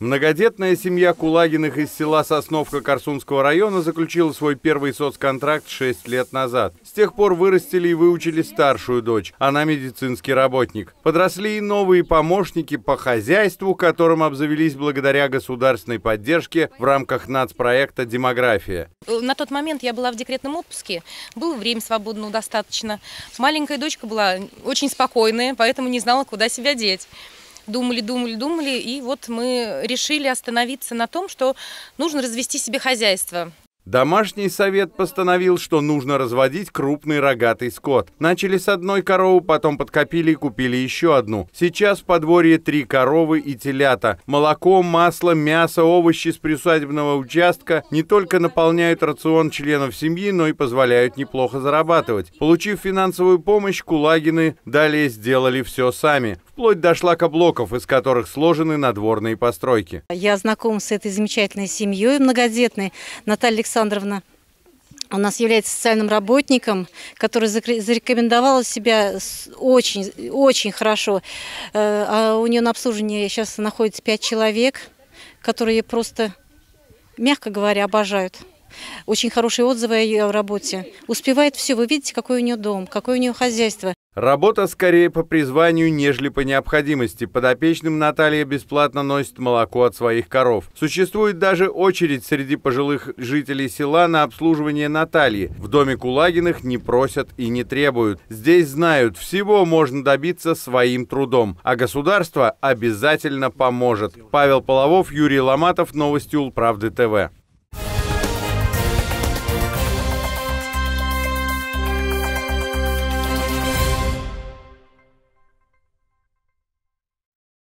Многодетная семья Кулагиных из села Сосновка Корсунского района заключила свой первый соцконтракт 6 лет назад. С тех пор вырастили и выучили старшую дочь, она медицинский работник. Подросли и новые помощники по хозяйству, которым обзавелись благодаря государственной поддержке в рамках нацпроекта «Демография». На тот момент я была в декретном отпуске, было время свободно достаточно. Маленькая дочка была очень спокойная, поэтому не знала, куда себя деть думали, думали, думали, и вот мы решили остановиться на том, что нужно развести себе хозяйство. Домашний совет постановил, что нужно разводить крупный рогатый скот. Начали с одной коровы, потом подкопили и купили еще одну. Сейчас в подворье три коровы и телята. Молоко, масло, мясо, овощи с присадебного участка не только наполняют рацион членов семьи, но и позволяют неплохо зарабатывать. Получив финансовую помощь, Кулагины далее сделали все сами вплоть до шлакоблоков, из которых сложены надворные постройки. Я знакома с этой замечательной семьей многодетной. Наталья Александровна у нас является социальным работником, который зарекомендовала себя очень, очень хорошо. Э, а у нее на обслуживании сейчас находится пять человек, которые просто, мягко говоря, обожают. Очень хорошие отзывы о ее работе. Успевает все. Вы видите, какой у нее дом, какое у нее хозяйство. Работа скорее по призванию, нежели по необходимости. Подопечным Наталья бесплатно носит молоко от своих коров. Существует даже очередь среди пожилых жителей села на обслуживание Натальи. В доме Кулагиных не просят и не требуют. Здесь знают, всего можно добиться своим трудом. А государство обязательно поможет. Павел Половов, Юрий Ломатов, Новости Улправды ТВ.